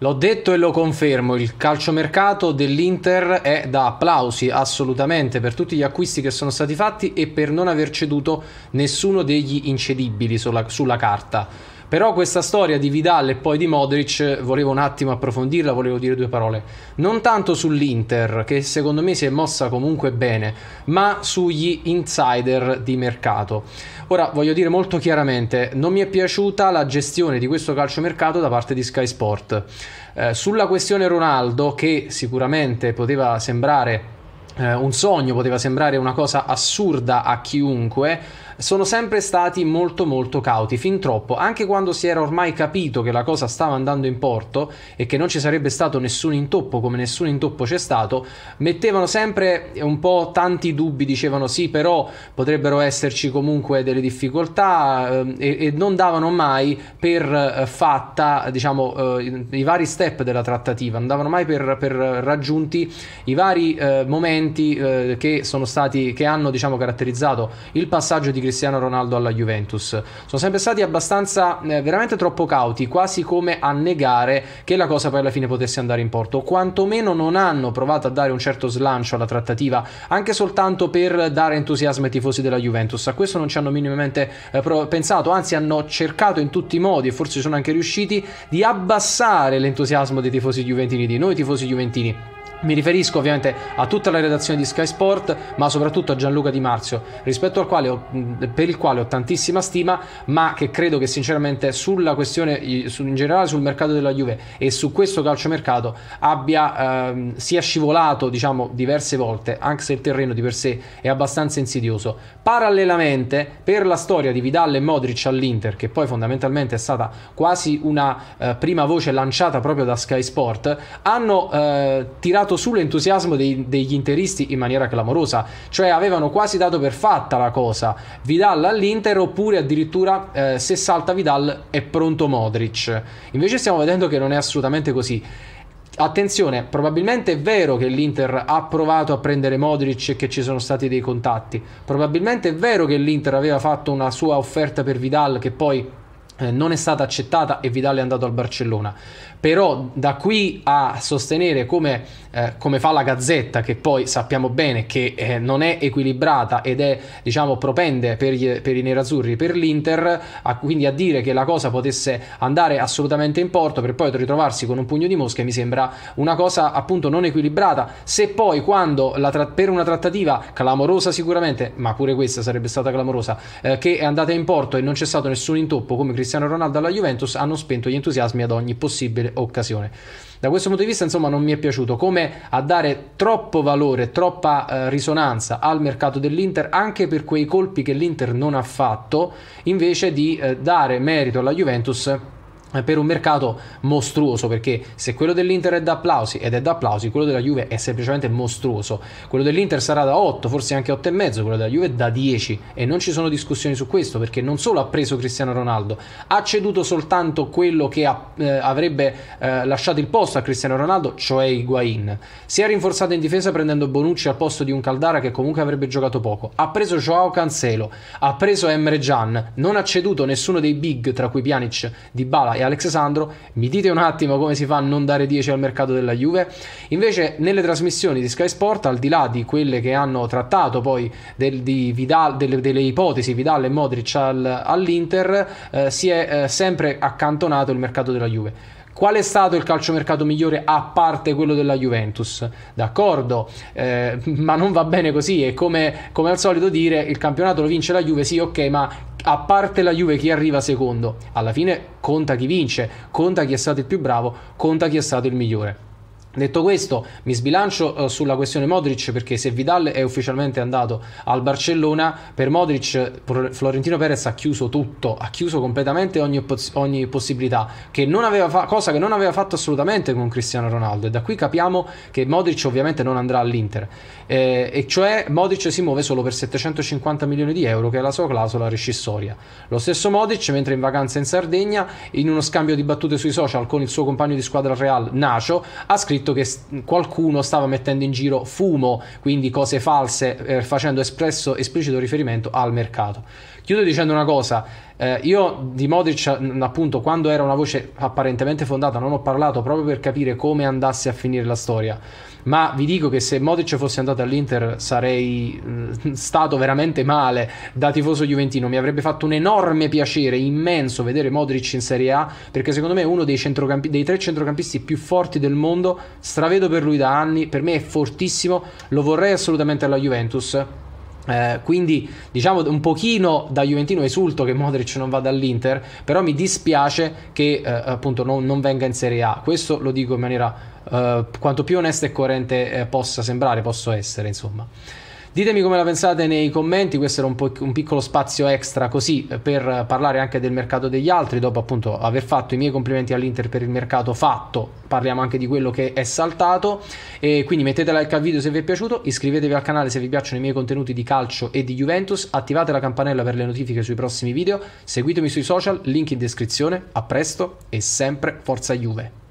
L'ho detto e lo confermo, il calciomercato dell'Inter è da applausi assolutamente per tutti gli acquisti che sono stati fatti e per non aver ceduto nessuno degli incedibili sulla, sulla carta. Però questa storia di Vidal e poi di Modric volevo un attimo approfondirla, volevo dire due parole. Non tanto sull'Inter, che secondo me si è mossa comunque bene, ma sugli insider di mercato. Ora voglio dire molto chiaramente, non mi è piaciuta la gestione di questo calciomercato da parte di Sky Sport. Eh, sulla questione Ronaldo, che sicuramente poteva sembrare eh, un sogno, poteva sembrare una cosa assurda a chiunque, sono sempre stati molto molto cauti, fin troppo, anche quando si era ormai capito che la cosa stava andando in porto e che non ci sarebbe stato nessun intoppo come nessun intoppo c'è stato, mettevano sempre un po' tanti dubbi, dicevano sì però potrebbero esserci comunque delle difficoltà eh, e, e, non davano mai per eh, fatta diciamo eh, i vari step della trattativa, non davano mai per, per raggiunti i vari eh, momenti eh, che sono stati, che hanno diciamo caratterizzato il passaggio di Cristiano Ronaldo alla Juventus. Sono sempre stati abbastanza, eh, veramente troppo cauti, quasi come a negare che la cosa poi alla fine potesse andare in porto. Quantomeno non hanno provato a dare un certo slancio alla trattativa, anche soltanto per dare entusiasmo ai tifosi della Juventus. A questo non ci hanno minimamente eh, pensato, anzi hanno cercato in tutti i modi, e forse sono anche riusciti, di abbassare l'entusiasmo dei tifosi giuventini, di noi tifosi giuventini mi riferisco ovviamente a tutta la redazione di Sky Sport, ma soprattutto a Gianluca Di Marzio, rispetto al quale ho, per il quale ho tantissima stima, ma che credo che sinceramente sulla questione, in generale sul mercato della Juve e su questo calciomercato abbia, ehm, sia scivolato diciamo, diverse volte, anche se il terreno di per sé è abbastanza insidioso. Parallelamente, per la storia di Vidal e Modric all'Inter, che poi fondamentalmente è stata quasi una eh, prima voce lanciata proprio da Sky Sport, hanno eh, tirato giocato sull'entusiasmo dei, degli interisti in maniera clamorosa, cioè avevano quasi dato per fatta la cosa, Vidal all'Inter oppure addirittura eh, se salta Vidal è pronto Modric, invece stiamo vedendo che non è assolutamente così. Attenzione, probabilmente è vero che l'Inter ha provato a prendere Modric e che ci sono stati dei contatti. Probabilmente è vero che l'Inter aveva fatto una sua offerta per Vidal che poi eh, non è stata accettata e Vidal è andato al Barcellona. Però da qui a sostenere come, eh, come fa la Gazzetta, che poi sappiamo bene che eh, non è equilibrata ed è diciamo propende per, gli, per i nerazzurri, per l'Inter, a, quindi a dire che la cosa potesse andare assolutamente in porto per poi ritrovarsi con un pugno di mosche mi sembra una cosa appunto non equilibrata. Se poi quando tra- per una trattativa clamorosa sicuramente, ma pure questa sarebbe stata clamorosa, eh, che è andata in porto e non c'è stato nessun intoppo come Cristiano Cristiano Ronaldo alla Juventus hanno spento gli entusiasmi ad ogni possibile occasione. Da questo punto di vista, insomma, non mi è piaciuto come a dare troppo valore, troppa eh, risonanza al mercato dell'Inter, anche per quei colpi che l'Inter non ha fatto, invece di eh, dare merito alla Juventus per un mercato mostruoso perché se quello dell'Inter è da applausi ed è da applausi quello della Juve è semplicemente mostruoso quello dell'Inter sarà da 8 forse anche 8,5 quello della Juve da 10 e non ci sono discussioni su questo perché non solo ha preso Cristiano Ronaldo ha ceduto soltanto quello che ha, eh, avrebbe eh, lasciato il posto a Cristiano Ronaldo cioè Higuain si è rinforzato in difesa prendendo Bonucci al posto di un Caldara che comunque avrebbe giocato poco ha preso Joao Cancelo ha preso Emre Gian non ha ceduto nessuno dei big tra cui Pjanic, Dybala e Alexandro, mi dite un attimo come si fa a non dare 10 al mercato della Juve? Invece nelle trasmissioni di Sky Sport, al di là di quelle che hanno trattato poi del, Vidal, delle, delle, ipotesi Vidal e Modric al, all'Inter, eh, si è eh, sempre accantonato il mercato della Juve. Qual è stato il calciomercato migliore a parte quello della Juventus? D'accordo, eh, ma non va bene così. E come, come al solito dire, il campionato lo vince la Juve, sì, ok, ma a parte la Juve chi arriva secondo, alla fine conta chi vince, conta chi è stato il più bravo, conta chi è stato il migliore. Detto questo, mi sbilancio eh, sulla questione Modric perché se Vidal è ufficialmente andato al Barcellona, per Modric Florentino Perez ha chiuso tutto, ha chiuso completamente ogni, poss ogni possibilità, che cosa che non aveva fatto assolutamente con Cristiano Ronaldo. E da qui capiamo che Modric ovviamente non andrà all'Inter. Eh, e cioè Modric si muove solo per 750 milioni di euro, che è la sua clausola rescissoria. Lo stesso Modric, mentre in vacanza in Sardegna, in uno scambio di battute sui social con il suo compagno di squadra Real, Nacio, ha scritto scritto che qualcuno stava mettendo in giro fumo, quindi cose false, eh, facendo espresso, esplicito riferimento al mercato. Chiudo dicendo una cosa, eh, io di Modric appunto quando era una voce apparentemente fondata non ho parlato proprio per capire come andasse a finire la storia, ma vi dico che se Modric fosse andato all'Inter sarei mh, mm, stato veramente male da tifoso juventino, mi avrebbe fatto un enorme piacere, immenso vedere Modric in Serie A perché secondo me è uno dei, centrocampi- dei tre centrocampisti più forti del mondo stravedo per lui da anni, per me è fortissimo, lo vorrei assolutamente alla Juventus. Eh, quindi diciamo un pochino da Juventino esulto che Modric non vada all'Inter, però mi dispiace che eh, appunto non, non, venga in Serie A, questo lo dico in maniera eh, quanto più onesta e coerente eh, possa sembrare, posso essere insomma. Ditemi come la pensate nei commenti, questo era un, po- un piccolo spazio extra così eh, per parlare anche del mercato degli altri, dopo appunto aver fatto i miei complimenti all'Inter per il mercato fatto, parliamo anche di quello che è saltato e quindi mettete like al video se vi è piaciuto, iscrivetevi al canale se vi piacciono i miei contenuti di calcio e di Juventus, attivate la campanella per le notifiche sui prossimi video, seguitemi sui social, link in descrizione, a presto e sempre forza Juve!